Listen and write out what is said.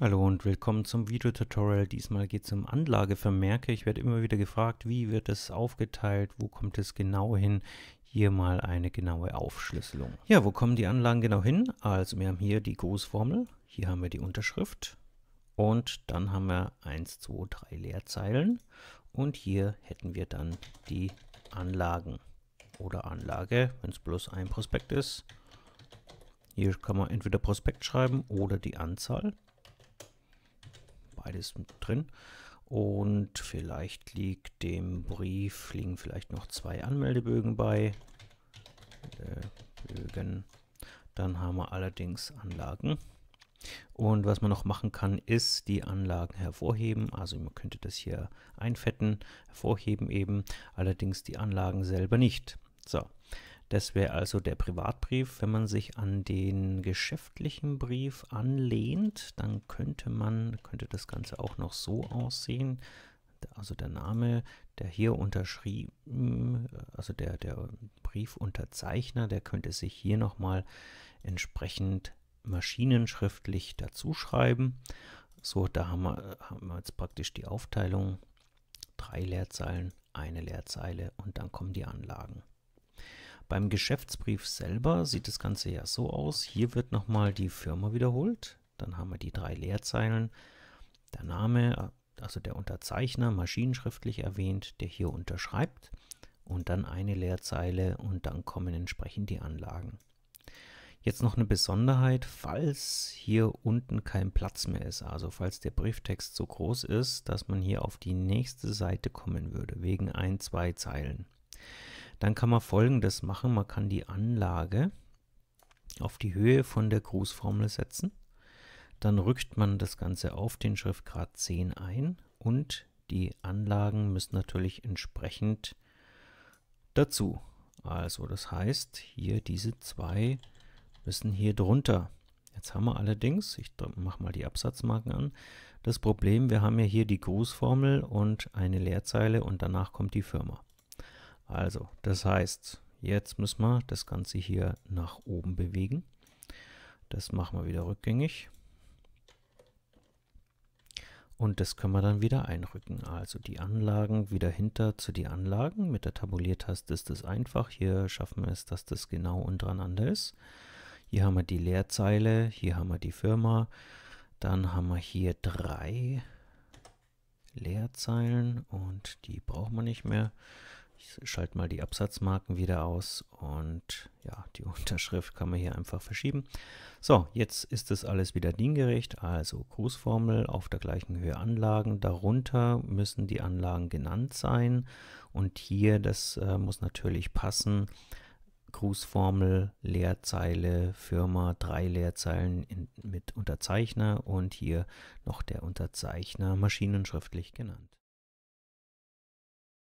Hallo und willkommen zum Videotutorial. Diesmal geht es um Anlagevermerke. Ich werde immer wieder gefragt, wie wird es aufgeteilt, wo kommt es genau hin. Hier mal eine genaue Aufschlüsselung. Ja, wo kommen die Anlagen genau hin? Also wir haben hier die Großformel, hier haben wir die Unterschrift und dann haben wir 1, 2, 3 Leerzeilen und hier hätten wir dann die Anlagen oder Anlage, wenn es bloß ein Prospekt ist. Hier kann man entweder Prospekt schreiben oder die Anzahl beides drin. Und vielleicht liegt dem Brief, liegen vielleicht noch zwei Anmeldebögen bei. Äh, Bögen. Dann haben wir allerdings Anlagen. Und was man noch machen kann, ist die Anlagen hervorheben. Also man könnte das hier einfetten, hervorheben eben, allerdings die Anlagen selber nicht. So, das wäre also der Privatbrief. Wenn man sich an den geschäftlichen Brief anlehnt, dann könnte man, könnte das Ganze auch noch so aussehen. Also der Name, der hier unterschrieben, also der, der Briefunterzeichner, der könnte sich hier nochmal entsprechend maschinenschriftlich dazuschreiben. So, da haben wir, haben wir jetzt praktisch die Aufteilung. Drei Leerzeilen, eine Leerzeile und dann kommen die Anlagen. Beim Geschäftsbrief selber sieht das Ganze ja so aus. Hier wird nochmal die Firma wiederholt. Dann haben wir die drei Leerzeilen. Der Name, also der Unterzeichner, maschinenschriftlich erwähnt, der hier unterschreibt. Und dann eine Leerzeile und dann kommen entsprechend die Anlagen. Jetzt noch eine Besonderheit, falls hier unten kein Platz mehr ist, also falls der Brieftext so groß ist, dass man hier auf die nächste Seite kommen würde, wegen ein, zwei Zeilen. Dann kann man folgendes machen. Man kann die Anlage auf die Höhe von der Grußformel setzen. Dann rückt man das Ganze auf den Schriftgrad 10 ein und die Anlagen müssen natürlich entsprechend dazu. Also das heißt, hier diese zwei müssen hier drunter. Jetzt haben wir allerdings, ich mache mal die Absatzmarken an, das Problem, wir haben ja hier die Grußformel und eine Leerzeile und danach kommt die Firma. Also, das heißt, jetzt müssen wir das Ganze hier nach oben bewegen. Das machen wir wieder rückgängig. Und das können wir dann wieder einrücken. Also die Anlagen wieder hinter zu die Anlagen. Mit der Tabuliertaste ist das einfach. Hier schaffen wir es, dass das genau untereinander ist. Hier haben wir die Leerzeile, hier haben wir die Firma. Dann haben wir hier drei Leerzeilen und die brauchen wir nicht mehr. Ich schalte mal die Absatzmarken wieder aus und ja, die Unterschrift kann man hier einfach verschieben. So, jetzt ist das alles wieder diengerecht, also Grußformel auf der gleichen Höhe Anlagen. Darunter müssen die Anlagen genannt sein und hier, das äh, muss natürlich passen, Grußformel, Leerzeile, Firma, drei Leerzeilen in, mit Unterzeichner und hier noch der Unterzeichner maschinenschriftlich genannt.